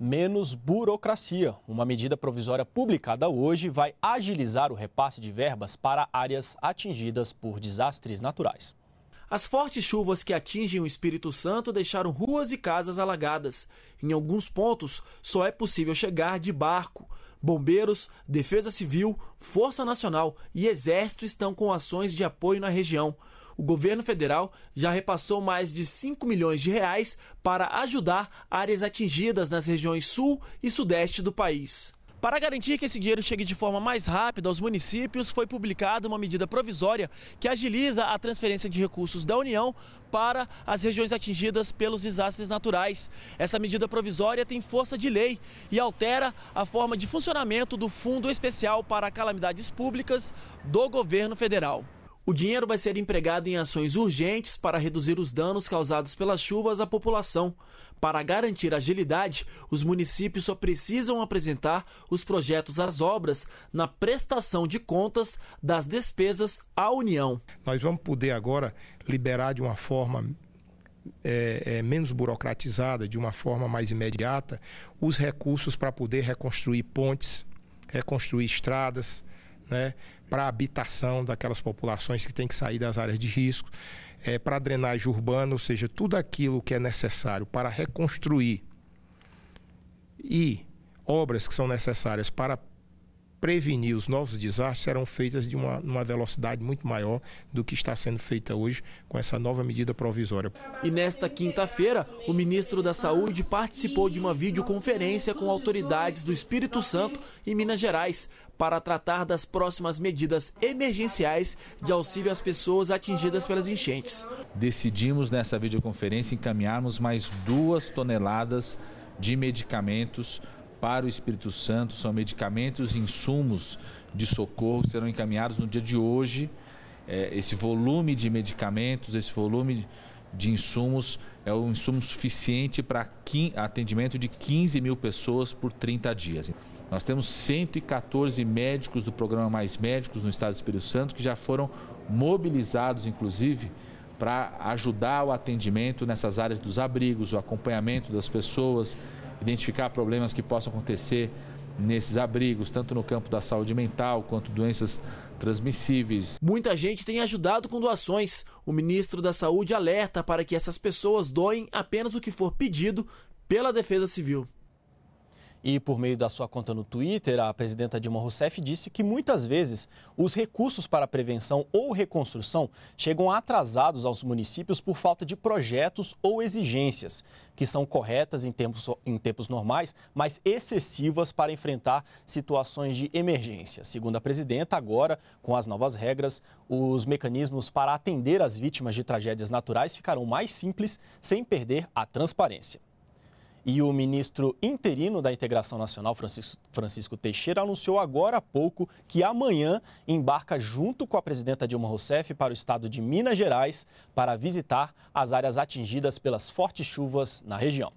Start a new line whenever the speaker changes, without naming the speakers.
menos burocracia. Uma medida provisória publicada hoje vai agilizar o repasse de verbas para áreas atingidas por desastres naturais. As fortes
chuvas que atingem o Espírito Santo deixaram ruas e casas alagadas. Em alguns pontos, só é possível chegar de barco. Bombeiros, Defesa Civil, Força Nacional e Exército estão com ações de apoio na região o governo federal já repassou mais de 5 milhões de reais para ajudar áreas atingidas nas regiões sul e sudeste do país. Para garantir que esse dinheiro chegue de forma mais rápida aos municípios, foi publicada uma medida provisória que agiliza a transferência de recursos da União para as regiões atingidas pelos desastres naturais. Essa medida provisória tem força de lei e altera a forma de funcionamento do Fundo Especial para Calamidades Públicas do governo federal. O dinheiro vai ser empregado em ações urgentes para reduzir os danos causados pelas chuvas à população. Para garantir agilidade, os municípios só precisam apresentar os projetos das obras na prestação de
contas das despesas à União. Nós vamos poder agora liberar de uma forma é, é, menos burocratizada, de uma forma mais imediata, os recursos para poder reconstruir pontes, reconstruir estradas né, para habitação daquelas populações que têm que sair das áreas de risco, é, para drenagem urbana, ou seja, tudo aquilo que é necessário para reconstruir e obras que são necessárias para prevenir os novos desastres serão feitas de uma, uma velocidade muito maior do que está sendo feita hoje com essa nova medida provisória.
E nesta quinta-feira, o ministro da Saúde participou de uma videoconferência com autoridades do Espírito Santo e Minas Gerais para tratar das próximas medidas emergenciais de auxílio às pessoas atingidas pelas enchentes.
Decidimos nessa videoconferência encaminharmos mais duas toneladas de medicamentos para o Espírito Santo são medicamentos e insumos de socorro que serão encaminhados no dia de hoje. É, esse volume de medicamentos, esse volume de insumos é um insumo suficiente para atendimento de 15 mil pessoas por 30 dias. Nós temos 114 médicos do programa Mais Médicos no Estado do Espírito Santo que já foram mobilizados, inclusive, para ajudar o atendimento nessas áreas dos abrigos, o acompanhamento das pessoas, identificar problemas que possam acontecer nesses abrigos, tanto no campo da saúde mental quanto doenças transmissíveis.
Muita gente tem ajudado com doações. O ministro da Saúde alerta para que essas pessoas doem apenas o que for pedido pela Defesa Civil. E por meio da sua conta no Twitter, a presidenta Dilma Rousseff disse que muitas
vezes os recursos para prevenção ou reconstrução chegam atrasados aos municípios por falta de projetos ou exigências, que são corretas em tempos, em tempos normais, mas excessivas para enfrentar situações de emergência. Segundo a presidenta, agora, com as novas regras, os mecanismos para atender as vítimas de tragédias naturais ficarão mais simples, sem perder a transparência. E o ministro interino da Integração Nacional, Francisco Teixeira, anunciou agora há pouco que amanhã embarca junto com a presidenta Dilma Rousseff para o estado de Minas Gerais para visitar as áreas atingidas pelas fortes chuvas na região.